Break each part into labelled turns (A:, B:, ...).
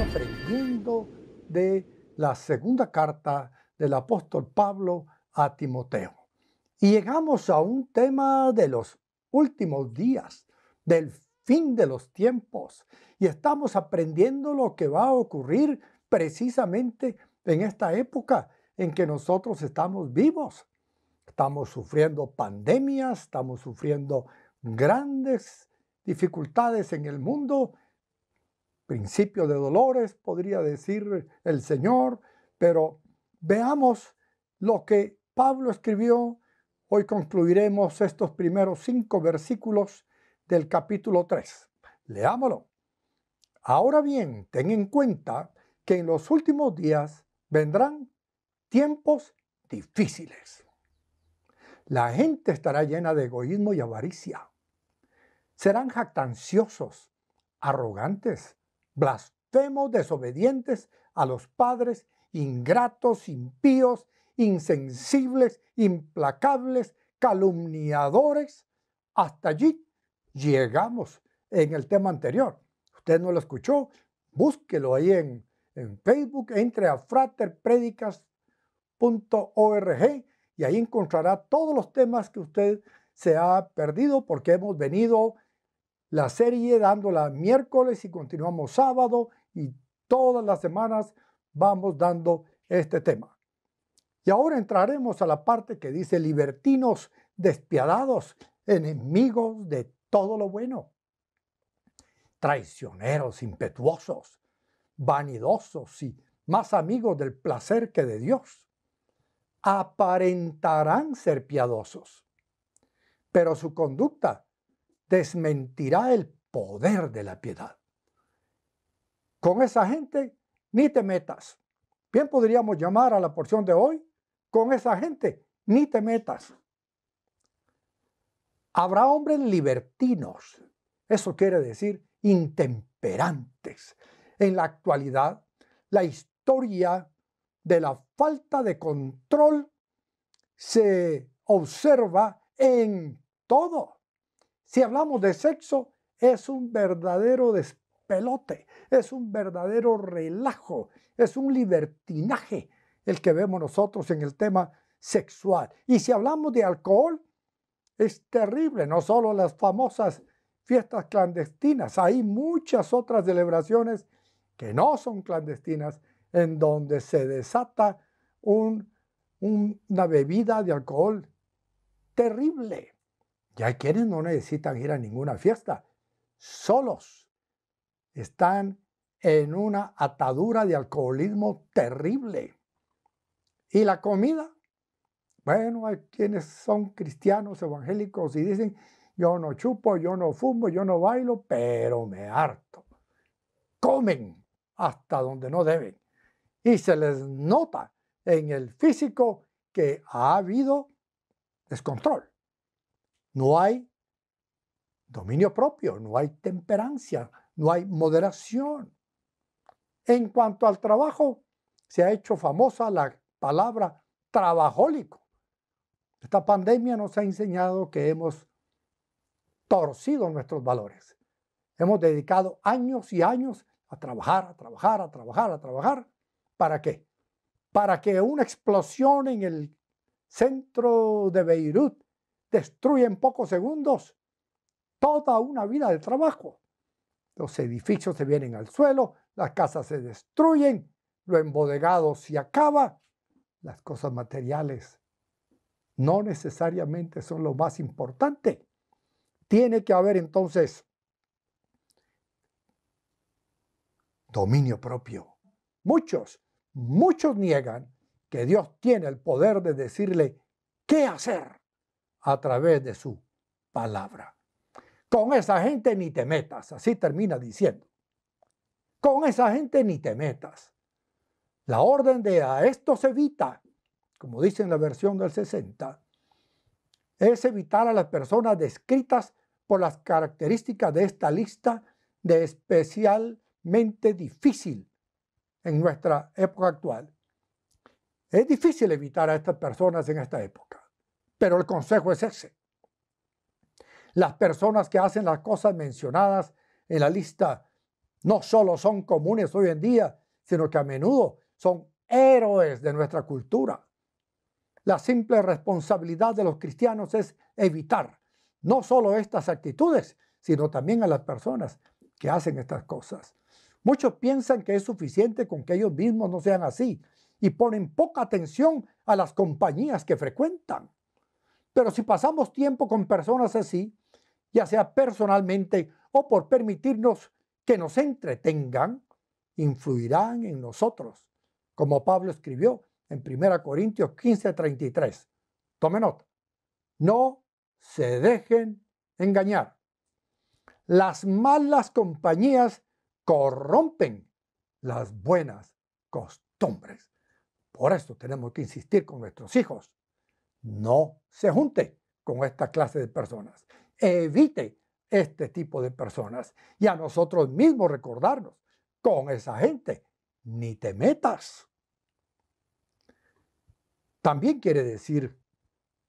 A: aprendiendo de la segunda carta del apóstol Pablo a Timoteo. Y llegamos a un tema de los últimos días, del fin de los tiempos. Y estamos aprendiendo lo que va a ocurrir precisamente en esta época en que nosotros estamos vivos. Estamos sufriendo pandemias, estamos sufriendo grandes dificultades en el mundo principio de dolores, podría decir el Señor, pero veamos lo que Pablo escribió. Hoy concluiremos estos primeros cinco versículos del capítulo 3. Leámoslo. Ahora bien, ten en cuenta que en los últimos días vendrán tiempos difíciles. La gente estará llena de egoísmo y avaricia. Serán jactanciosos, arrogantes, blasfemos, desobedientes a los padres, ingratos, impíos, insensibles, implacables, calumniadores. Hasta allí llegamos en el tema anterior. Usted no lo escuchó, búsquelo ahí en, Facebook, entre a fraterpredicas.org y ahí encontrará todos los temas que usted se ha perdido porque hemos venido la serie dándola miércoles y continuamos sábado y todas las semanas vamos dando este tema. Y ahora entraremos a la parte que dice libertinos despiadados, enemigos de todo lo bueno, traicioneros, impetuosos, vanidosos y más amigos del placer que de Dios. Aparentarán ser piadosos, pero su conducta desmentirá el poder de la piedad. Con esa gente ni te metas. Bien podríamos llamar a la porción de hoy, con esa gente ni te metas. Habrá hombres libertinos, eso quiere decir intemperantes. En la actualidad, la historia de la falta de control se observa en todo. Si hablamos de sexo, es un verdadero despelote, es un verdadero relajo, es un libertinaje el que vemos nosotros en el tema sexual. Y si hablamos de alcohol, es terrible, no solo las famosas fiestas clandestinas, hay muchas otras celebraciones que no son clandestinas en donde se desata una bebida de alcohol terrible. Ya hay quienes no necesitan ir a ninguna fiesta, solos. Están en una atadura de alcoholismo terrible. ¿Y la comida? Bueno, hay quienes son cristianos evangélicos y dicen, yo no chupo, yo no fumo, yo no bailo, pero me harto. Comen hasta donde no deben. Y se les nota en el físico que ha habido descontrol no hay dominio propio, no hay temperancia, no hay moderación. En cuanto al trabajo, se ha hecho famosa la palabra trabajólico. Esta pandemia nos ha enseñado que hemos torcido nuestros valores. Hemos dedicado años y años a trabajar, a trabajar, a trabajar, a trabajar. ¿Para qué? Para que una explosión en el centro de Beirut destruye en pocos segundos toda una vida de trabajo. Los edificios se vienen al suelo, las casas se destruyen, lo embodegado se acaba, las cosas materiales no necesariamente son lo más importante. Tiene que haber entonces dominio propio. Muchos, muchos niegan que Dios tiene el poder de decirle qué hacer a través de su palabra. Con esa gente ni te metas, así termina diciendo. Con esa gente ni te metas. La orden de a esto se evita, como dice en la versión del 60, es evitar a las personas descritas por las características de esta lista de especialmente difícil en nuestra época actual. Es difícil evitar a estas personas en esta época. Pero el consejo es ese. Las personas que hacen las cosas mencionadas en la lista no solo son comunes hoy en día, sino que a menudo son héroes de nuestra cultura. La simple responsabilidad de los cristianos es evitar no solo estas actitudes, sino también a las personas que hacen estas cosas. Muchos piensan que es suficiente con que ellos mismos no sean así y ponen poca atención a las compañías que frecuentan. Pero si pasamos tiempo con personas así, ya sea personalmente o por permitirnos que nos entretengan, influirán en nosotros, como Pablo escribió en 1 Corintios 15:33. Tome nota, no se dejen engañar. Las malas compañías corrompen las buenas costumbres. Por eso tenemos que insistir con nuestros hijos no se junte con esta clase de personas. Evite este tipo de personas y a nosotros mismos recordarnos, con esa gente ni te metas. También quiere decir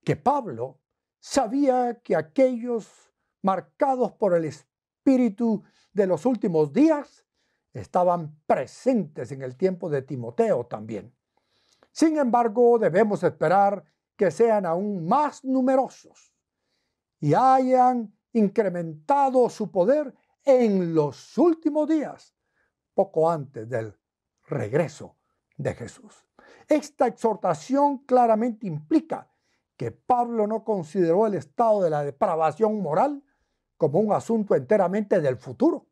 A: que Pablo sabía que aquellos marcados por el espíritu de los últimos días estaban presentes en el tiempo de Timoteo también. Sin embargo, debemos esperar que sean aún más numerosos y hayan incrementado su poder en los últimos días, poco antes del regreso de Jesús. Esta exhortación claramente implica que Pablo no consideró el estado de la depravación moral como un asunto enteramente del futuro.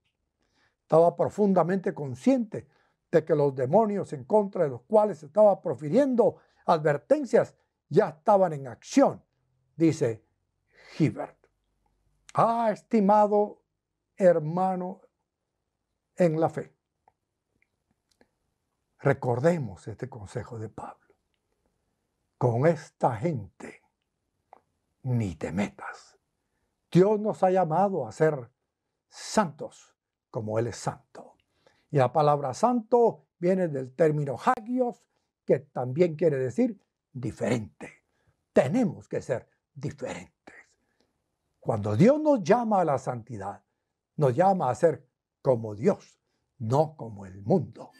A: Estaba profundamente consciente de que los demonios en contra de los cuales estaba profiriendo advertencias ya estaban en acción, dice Hibbert. Ah, estimado hermano en la fe. Recordemos este consejo de Pablo. Con esta gente ni te metas. Dios nos ha llamado a ser santos como Él es santo. Y la palabra santo viene del término hagios, que también quiere decir diferente. Tenemos que ser diferentes. Cuando Dios nos llama a la santidad, nos llama a ser como Dios, no como el mundo.